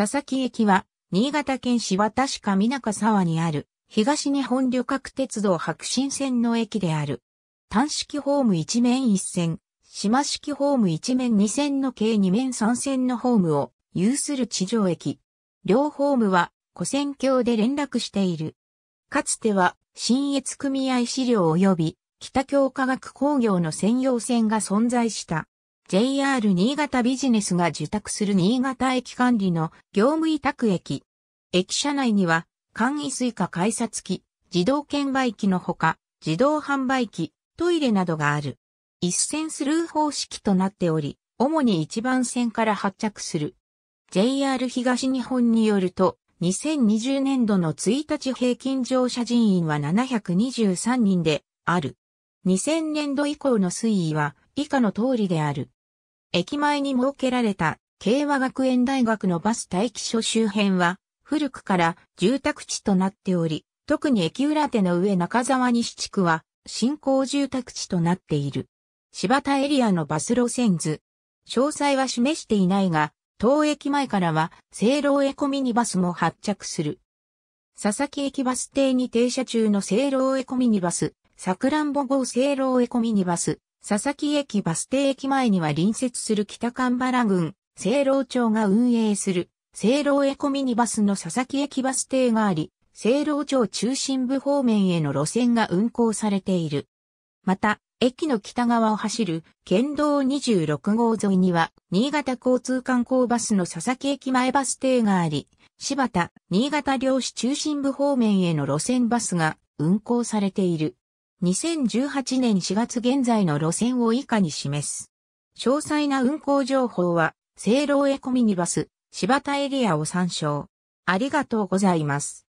佐々木駅は、新潟県市渡市上中沢にある、東日本旅客鉄道白新線の駅である。単式ホーム一面一線、島式ホーム一面二線の計二面三線のホームを有する地上駅。両ホームは古線橋で連絡している。かつては新越組合資料及び北京化学工業の専用線が存在した。JR 新潟ビジネスが受託する新潟駅管理の業務委託駅。駅舎内には、簡易スイカ改札機、自動券売機のほか、自動販売機、トイレなどがある。一線スルー方式となっており、主に一番線から発着する。JR 東日本によると、2020年度の1日平均乗車人員は723人である。2000年度以降の推移は以下の通りである。駅前に設けられた、慶和学園大学のバス待機所周辺は、古くから住宅地となっており、特に駅裏手の上中沢西地区は、新興住宅地となっている。柴田エリアのバス路線図。詳細は示していないが、当駅前からは、聖老エコミニバスも発着する。佐々木駅バス停に停車中の聖老エコミニバス、さくらんぼ号聖老エコミニバス、佐々木駅バス停駅前には隣接する北神原郡、西老町が運営する、西老エコミニバスの佐々木駅バス停があり、西老町中心部方面への路線が運行されている。また、駅の北側を走る県道26号沿いには、新潟交通観光バスの佐々木駅前バス停があり、柴田、新潟漁市中心部方面への路線バスが運行されている。2018年4月現在の路線を以下に示す。詳細な運行情報は、聖老エコミニバス、柴田エリアを参照。ありがとうございます。